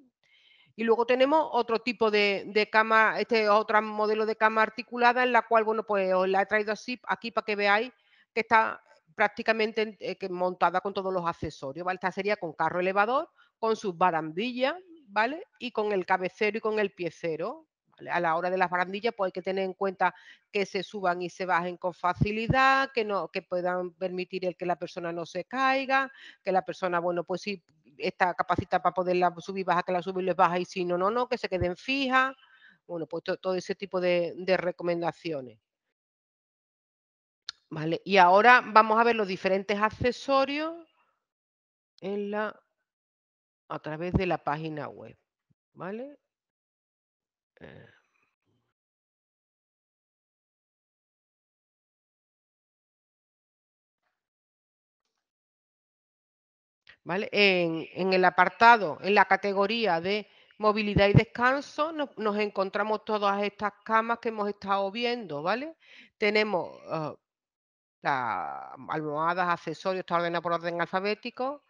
A: Y luego tenemos otro tipo de, cama, este otro modelo de cama articulada en la cual, bueno, pues os la he traído así aquí para que veáis que está prácticamente eh, montada con todos los accesorios, ¿vale? Esta sería con carro elevador, con sus barandillas, ¿vale? Y con el cabecero y con el piecero, a la hora de las barandillas, pues hay que tener en cuenta que se suban y se bajen con facilidad, que no, que puedan permitir el que la persona no se caiga, que la persona, bueno, pues sí esta capacidad para poderla subir, baja, que la subir y les baja, y si no, no, no, que se queden fijas. Bueno, pues todo, ese tipo de, recomendaciones. Vale, y ahora vamos a ver los diferentes accesorios en la, a través de la página web. ¿Vale? Eh, En, el apartado, en la categoría de movilidad y descanso, nos encontramos todas estas camas que hemos estado viendo, ¿vale? Tenemos ah, las mm, almohadas, accesorios, está ordenado por orden alfabético.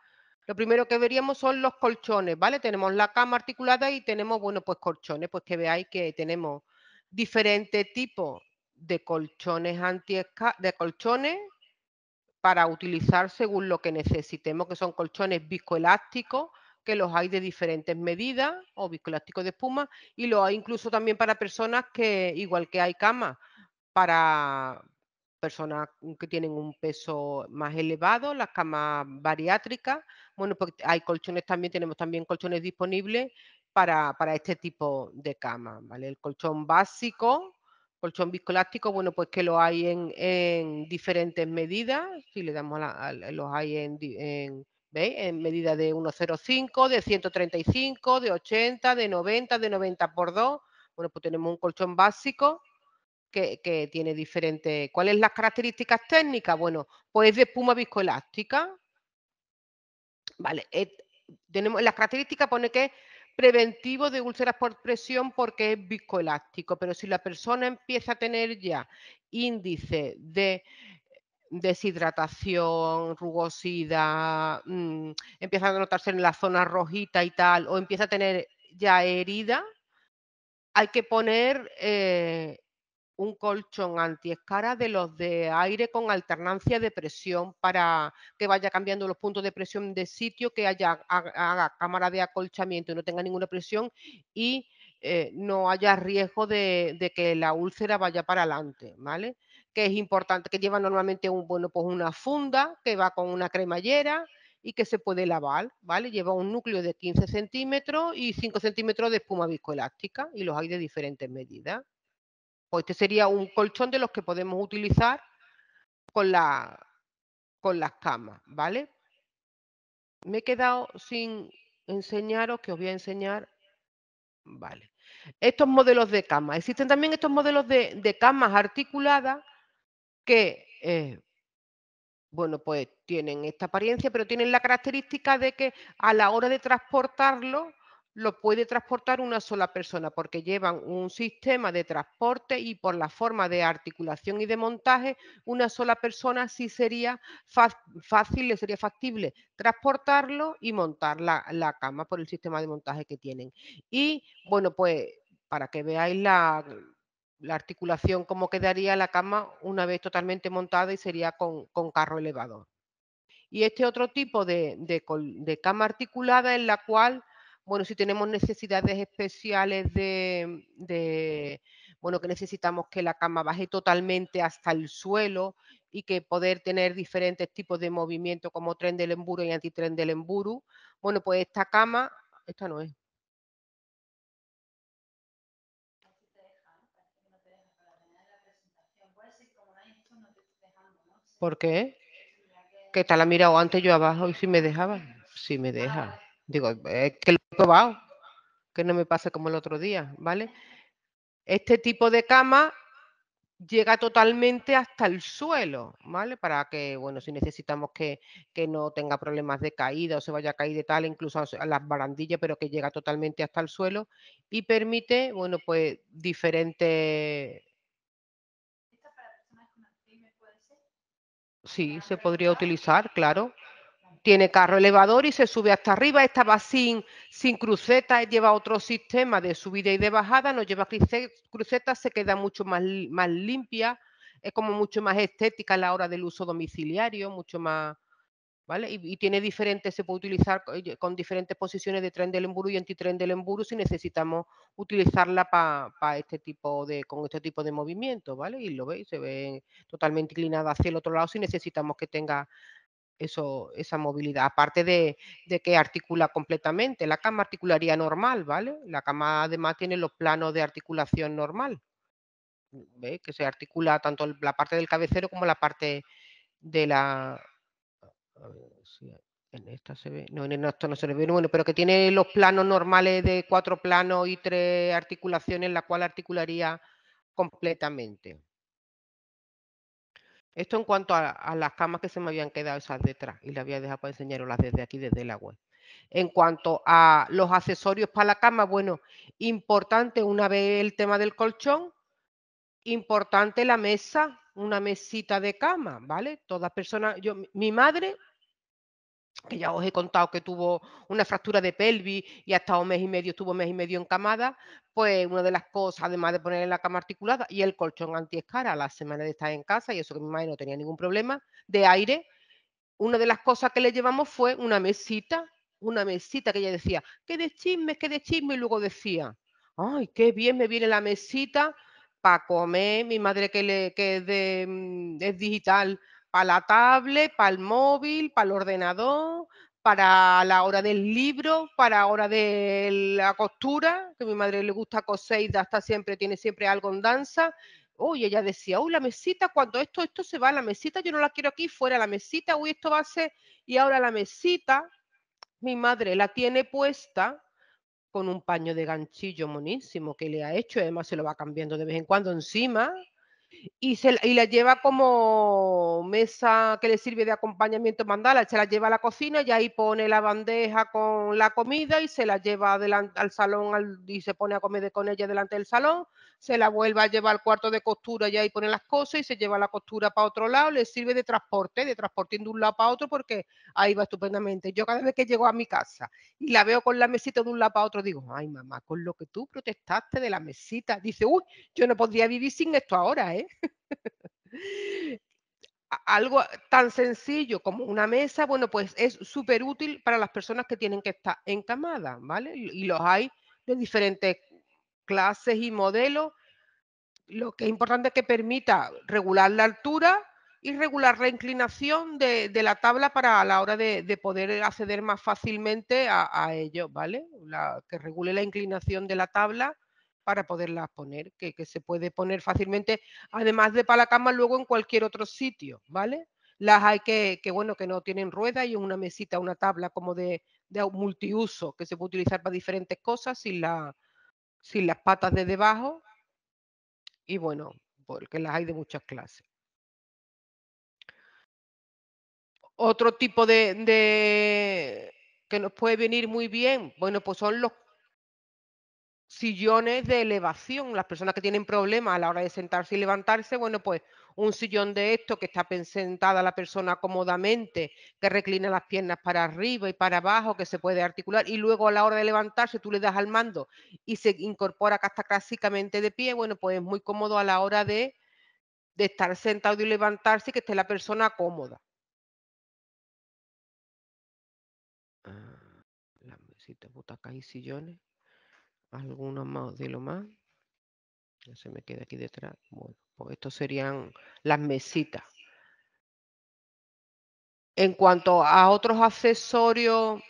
A: Lo primero que veríamos son los colchones, ¿vale? Tenemos la cama articulada y tenemos, bueno, pues colchones, pues que veáis que tenemos diferentes tipos de colchones anti de colchones para utilizar según lo que necesitemos, que son colchones viscoelásticos, que los hay de diferentes medidas o viscoelásticos de espuma y los hay incluso también para personas que, igual que hay camas, para personas que tienen un peso más elevado, las camas bariátricas, bueno, pues hay colchones también, tenemos también colchones disponibles para, para este tipo de camas, ¿vale? El colchón básico, colchón viscoelástico, bueno, pues que lo hay en, diferentes medidas, si le damos a, los hay en, en, ¿veis? en medida de 1,05, de 135, de 80, de 90, de 90 por 2. Bueno, pues tenemos un colchón básico que, tiene diferentes... ¿Cuáles las características técnicas? Bueno, pues de espuma viscoelástica. Vale, eh, tenemos, las características pone que preventivo de úlceras por presión porque es viscoelástico, pero si la persona empieza a tener ya índice de deshidratación, rugosidad, mm, empieza a notarse en la zona rojita y tal, o empieza a tener ya herida, hay que poner eh, un colchón antiescara de los de aire con alternancia de presión para que vaya cambiando los puntos de presión de sitio, que haya cámara de acolchamiento y no tenga ninguna presión y eh, no haya riesgo de, que la úlcera vaya para adelante, ¿vale? Que es importante, que lleva normalmente un, bueno, pues una funda que va con una cremallera y que se puede lavar, ¿vale? Lleva un núcleo de 15 centímetros y 5 centímetros de espuma viscoelástica y los hay de diferentes medidas. Pues, este sería un colchón de los que podemos utilizar con, la, con las camas, ¿vale? Me he quedado sin enseñaros, que os voy a enseñar, ¿vale? Estos modelos de cama Existen también estos modelos de, camas articuladas que, eh, bueno, pues tienen esta apariencia, pero tienen la característica de que a la hora de transportarlo, lo puede transportar una sola persona porque llevan un sistema de transporte y por la forma de articulación y de montaje, una sola persona sí sería fácil, le sería factible transportarlo y montar la, cama por el sistema de montaje que tienen. Y bueno, pues para que veáis la, la articulación, cómo quedaría la cama una vez totalmente montada y sería con, con carro elevador. Y este otro tipo de, de, de cama articulada en la cual bueno, si tenemos necesidades especiales de, bueno, que necesitamos que la cama baje totalmente hasta el suelo y que poder tener diferentes tipos de movimiento como tren del emburo y antitren del emburu. Bueno, pues esta cama, esta no es. ¿Por qué? ¿Qué tal la mirado antes yo abajo y si me dejaba. Si me deja. Digo, es que lo he probado, que no me pase como el otro día, ¿vale? Este tipo de cama llega totalmente hasta el suelo, ¿vale? Para que, bueno, si necesitamos que, no tenga problemas de caída o se vaya a caer de tal, incluso a las barandillas, pero que llega totalmente hasta el suelo y permite, bueno, pues diferentes... Sí, se podría utilizar, claro tiene carro elevador y se sube hasta arriba. Esta va sin, sin cruceta, lleva otro sistema de subida y de bajada, no lleva cruceta, se queda mucho más, más limpia, es como mucho más estética a la hora del uso domiciliario, mucho más. ¿Vale? Y, tiene diferentes, se puede utilizar con diferentes posiciones de tren del emburu y antitren del emburu si necesitamos utilizarla para este tipo de, con este tipo de movimiento, ¿vale? Y lo veis, se ve totalmente inclinada hacia el otro lado si necesitamos que tenga eso, esa movilidad, aparte de, de, que articula completamente. La cama articularía normal, ¿vale? La cama además tiene los planos de articulación normal, ¿ve? que se articula tanto la parte del cabecero como la parte de la... A ver si en esta se ve, no, en esto no se ve, bueno, pero que tiene los planos normales de cuatro planos y tres articulaciones, la cual articularía completamente. Esto en cuanto a, las camas que se me habían quedado esas detrás y las había dejado para enseñarlas desde aquí, desde la web. En cuanto a los accesorios para la cama, bueno, importante una vez el tema del colchón, importante la mesa, una mesita de cama, ¿vale? Todas personas, yo, mi madre que ya os he contado que tuvo una fractura de pelvis y ha estado un mes y medio, estuvo un mes y medio encamada, pues una de las cosas, además de ponerle la cama articulada y el colchón antiescara a la semana de estar en casa, y eso que mi madre no tenía ningún problema, de aire, una de las cosas que le llevamos fue una mesita, una mesita que ella decía, qué de chisme, qué de chisme, y luego decía, ay, qué bien me viene la mesita para comer, mi madre que, le, que es mm, digital, para la tablet, para el móvil, para el ordenador, para la hora del libro, para la hora de la costura, que a mi madre le gusta coser y hasta siempre, tiene siempre algo en danza. Uy, ella decía, uy, la mesita, cuando esto, esto se va a la mesita, yo no la quiero aquí, fuera la mesita, uy, esto va a ser, y ahora la mesita, mi madre la tiene puesta con un paño de ganchillo monísimo que le ha hecho, además se lo va cambiando de vez en cuando encima, y, se, y la lleva como mesa que le sirve de acompañamiento mandala. Se la lleva a la cocina y ahí pone la bandeja con la comida y se la lleva al salón y se pone a comer con ella delante del salón se la vuelva a llevar al cuarto de costura y ahí pone las cosas y se lleva la costura para otro lado, le sirve de transporte, de transporte de un lado para otro porque ahí va estupendamente. Yo cada vez que llego a mi casa y la veo con la mesita de un lado para otro, digo, ay mamá, con lo que tú protestaste de la mesita, dice, uy, yo no podría vivir sin esto ahora, ¿eh? algo tan sencillo como una mesa, bueno, pues es súper útil para las personas que tienen que estar encamadas, ¿vale? Y los hay de diferentes clases y modelos, lo que es importante es que permita regular la altura y regular la inclinación de, la tabla para a la hora de, poder eh, acceder más fácilmente a, ello, ¿vale? La, que regule la inclinación de la tabla para poderla poner, que, se puede poner fácilmente, además de para la cama, luego en cualquier otro sitio, ¿vale? Las hay que, bueno, que no tienen ruedas y una mesita, una tabla como de, de multiuso, que se puede utilizar para diferentes cosas sin la, sin las patas de debajo y bueno, porque las hay de muchas clases. Otro tipo de, de que nos puede venir muy bien, bueno, pues son los sillones de elevación. Las personas que tienen problemas a la hora de sentarse y levantarse, bueno, pues un sillón de esto que está sentada la persona cómodamente, que reclina las piernas para arriba y para abajo, que se puede articular, y luego a la hora de levantarse tú le das al mando y se incorpora hasta clásicamente de pie, bueno, pues es muy cómodo a la hora de, estar sentado y levantarse y que esté la persona cómoda. Ah, si te pongo butacas y sillones, algunos más de lo más se me queda aquí detrás. Bueno, pues estos serían las mesitas. En cuanto a otros accesorios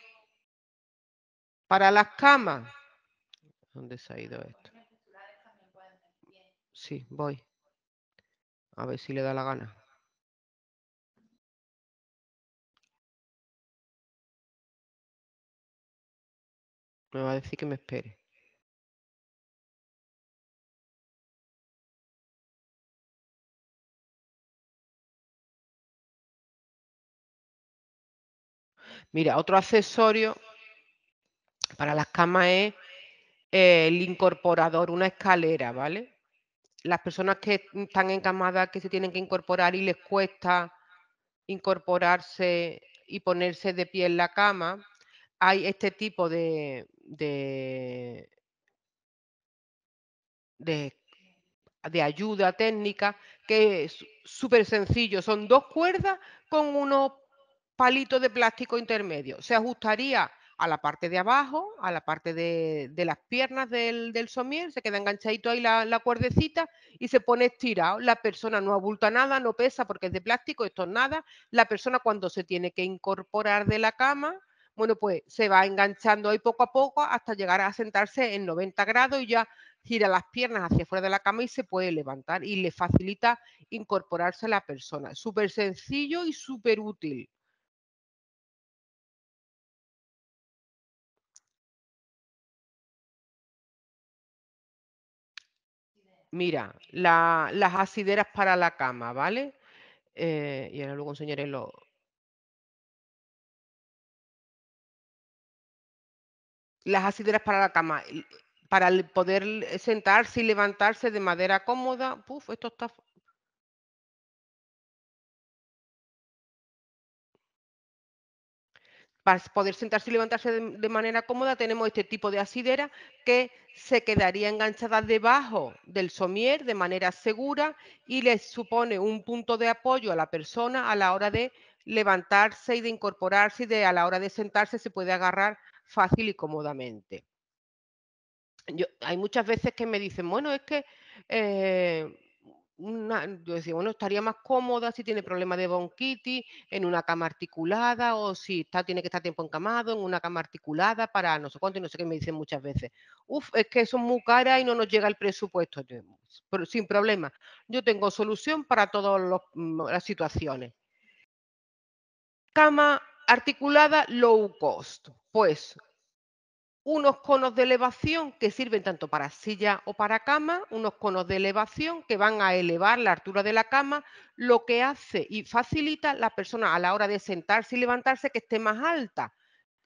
A: para las camas, ¿dónde se ha ido esto? Sí, voy. A ver si le da la gana.
B: Me va a decir que me espere. Mira, otro
A: accesorio para las camas es eh, el incorporador, una escalera, ¿vale? Las personas que están en encamadas, que se tienen que incorporar y les cuesta incorporarse y ponerse de pie en la cama, hay este tipo de, de, de ayuda técnica que es súper sencillo. Son dos cuerdas con unos palito de plástico intermedio. Se ajustaría a la parte de abajo, a la parte de, las piernas del, somier, se queda enganchadito ahí la, cuerdecita y se pone estirado. La persona no abulta nada, no pesa porque es de plástico, esto es nada. La persona cuando se tiene que incorporar de la cama, bueno, pues se va enganchando ahí poco a poco hasta llegar a sentarse en 90 grados y ya gira las piernas hacia fuera de la cama y se puede levantar y le facilita incorporarse a la persona. Súper sencillo y súper útil. Mira, las asideras para la cama, ¿vale? Eh, y ahora luego enseñaré los... Las asideras para la cama, para poder sentarse y levantarse de madera cómoda. Puf, esto está para poder sentarse y levantarse de, manera cómoda, tenemos este tipo de asidera que se quedaría enganchada debajo del somier de manera segura y les supone un punto de apoyo a la persona a la hora de levantarse y de incorporarse y de a la hora de sentarse se puede agarrar fácil y cómodamente. hay muchas veces que me dicen, bueno, es que eh, Mm, yo decía, bueno, estaría más cómoda si tiene problemas de bronquitis en una cama articulada o si tiene que estar tiempo encamado en una cama articulada para no sé cuánto y no sé qué me dicen muchas veces. Uf, es que son muy caras y no nos llega el presupuesto. Mm, pero sin problema. Yo tengo solución para todas mm, las situaciones. Cama articulada low cost. Pues unos conos de elevación que sirven tanto para silla o para cama, unos conos de elevación que van a elevar la altura de la cama, lo que hace y facilita a la persona a la hora de sentarse y levantarse que esté más alta,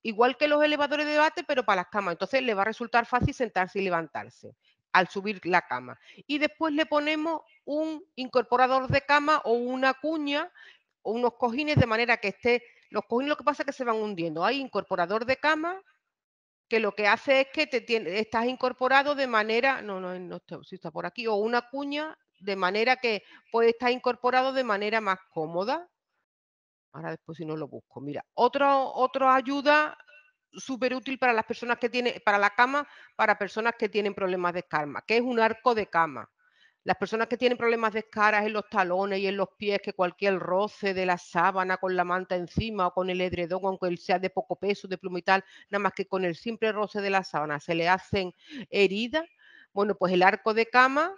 A: igual que los elevadores de debate, pero para las camas. Entonces le va a resultar fácil sentarse y levantarse al subir la cama. Y después le ponemos un incorporador de cama o una cuña o unos cojines de manera que esté... Los cojines lo que pasa es que se van hundiendo. Hay incorporador de cama que lo que hace es que te estás incorporado de manera, no, no, no si está por aquí, o una cuña, de manera que puede estar incorporado de manera más cómoda. Ahora después si no lo busco. Mira, otra otra ayuda súper útil para las personas que tienen, para la cama, para personas que tienen problemas de calma, que es un arco de cama. Las personas que tienen problemas de escaras en los talones y en los pies, que cualquier roce de la sábana con la manta encima o con el edredón, aunque sea de poco peso, de plumital, nada más que con el simple roce de la sábana se le hacen heridas, bueno, pues el arco de cama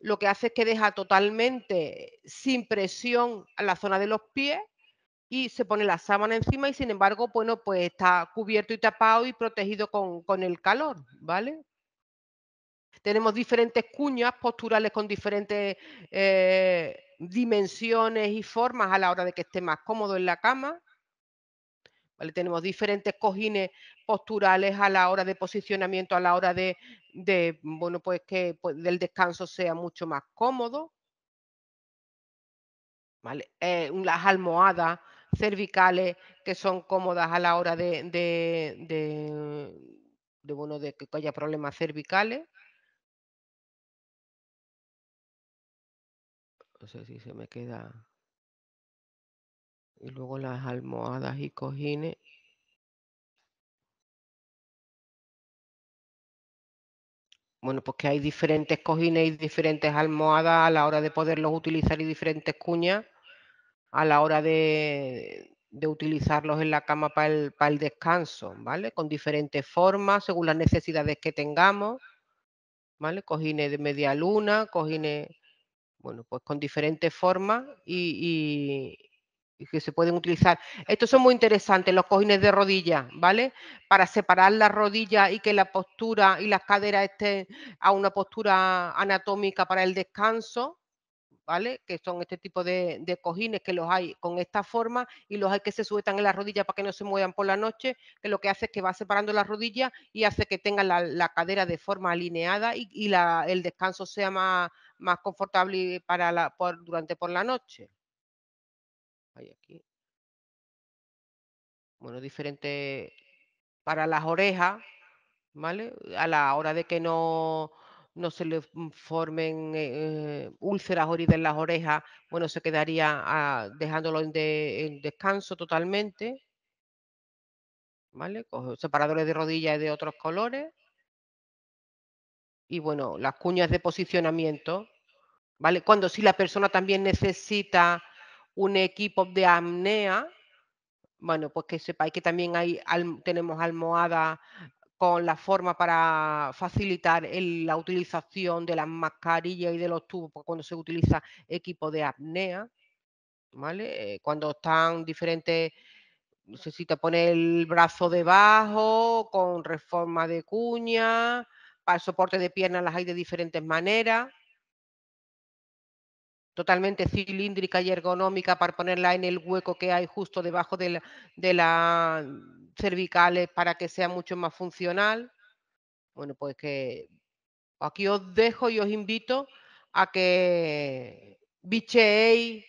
A: lo que hace es que deja totalmente sin presión a la zona de los pies y se pone la sábana encima y sin embargo, bueno, pues está cubierto y tapado y protegido con, con el calor, ¿vale? Tenemos diferentes cuñas posturales con diferentes eh, dimensiones y formas a la hora de que esté más cómodo en la cama. Tenemos diferentes cojines posturales a la hora de posicionamiento, a la hora de, bueno, pues que el pues, del descanso sea mucho más cómodo. Eh, las almohadas cervicales que son cómodas a la hora de bueno, de que haya problemas cervicales.
B: sé si se me queda. Y luego las almohadas y cojines.
A: Bueno, que hay diferentes cojines y diferentes almohadas a la hora de poderlos utilizar y diferentes cuñas a la hora de, de utilizarlos en la cama para el, para el descanso, ¿vale? Con diferentes formas, según las necesidades que tengamos, ¿vale? Cojines de media luna, cojines bueno, pues con diferentes formas y, que se pueden utilizar. Estos son muy interesantes, los cojines de rodilla, ¿vale? Para separar las rodillas y que la postura y las caderas estén a una postura anatómica para el descanso, ¿vale? Que son este tipo de, cojines que los hay con esta forma y los hay que se sujetan en las rodillas para que no se muevan por la noche, que lo que hace es que va separando las rodillas y hace que tengan la, cadera de forma alineada y, el descanso sea más más confortable para la, por, durante por la noche. aquí. Bueno, diferente para las orejas, ¿vale? A la hora de que no, no se le formen eh, úlceras o en las orejas, bueno, se quedaría ah, dejándolo en, descanso totalmente, ¿vale? separadores de rodillas y de otros colores y bueno, las cuñas de posicionamiento, ¿vale? Cuando si la persona también necesita un equipo de apnea, bueno, pues que sepáis que también hay, tenemos almohada con la forma para facilitar la utilización de las mascarillas y de los tubos pues cuando se utiliza equipo de apnea, ¿vale? Eh, cuando están diferentes necesita poner el brazo debajo con reforma de cuña, para el soporte de piernas las hay de diferentes maneras. Totalmente cilíndrica y ergonómica para ponerla en el hueco que hay justo debajo de las mm, cervicales eh, para que sea mucho más funcional. Bueno, pues que aquí os dejo y os invito a que bicheéis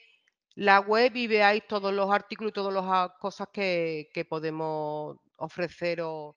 A: la web y veáis todos los artículos y todas las cosas que, que podemos ofreceros